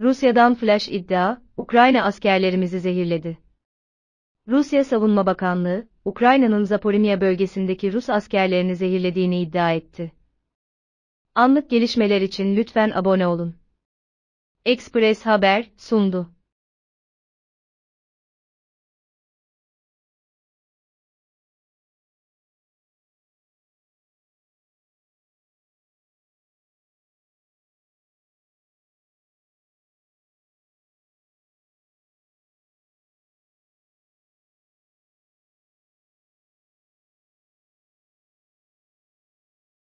Rusya'dan flash iddia, Ukrayna askerlerimizi zehirledi. Rusya Savunma Bakanlığı, Ukrayna'nın Zaporimya bölgesindeki Rus askerlerini zehirlediğini iddia etti. Anlık gelişmeler için lütfen abone olun. Express Haber sundu.